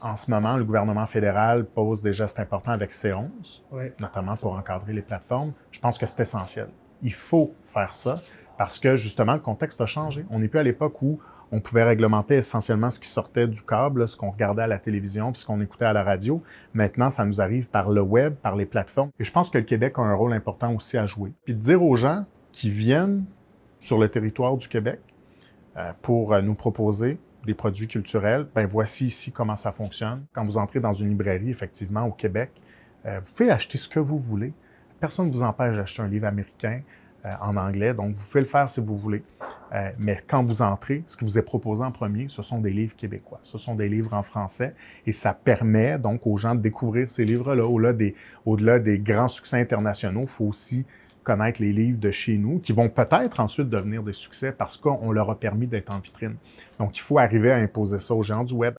en ce moment, le gouvernement fédéral pose des gestes importants avec C11, notamment pour encadrer les plateformes. Je pense que c'est essentiel. Il faut faire ça parce que justement, le contexte a changé. On n'est plus à l'époque où on pouvait réglementer essentiellement ce qui sortait du câble, ce qu'on regardait à la télévision, puis ce qu'on écoutait à la radio. Maintenant, ça nous arrive par le web, par les plateformes. Et je pense que le Québec a un rôle important aussi à jouer. Puis de dire aux gens qui viennent sur le territoire du Québec euh, pour euh, nous proposer des produits culturels, ben voici ici comment ça fonctionne. Quand vous entrez dans une librairie, effectivement, au Québec, euh, vous pouvez acheter ce que vous voulez. Personne ne vous empêche d'acheter un livre américain euh, en anglais, donc vous pouvez le faire si vous voulez. Euh, mais quand vous entrez, ce qui vous est proposé en premier, ce sont des livres québécois, ce sont des livres en français, et ça permet donc aux gens de découvrir ces livres-là. Au-delà des, au des, grands succès internationaux, il faut aussi connaître les livres de chez nous, qui vont peut-être ensuite devenir des succès parce qu'on leur a permis d'être en vitrine. Donc, il faut arriver à imposer ça aux gens du web.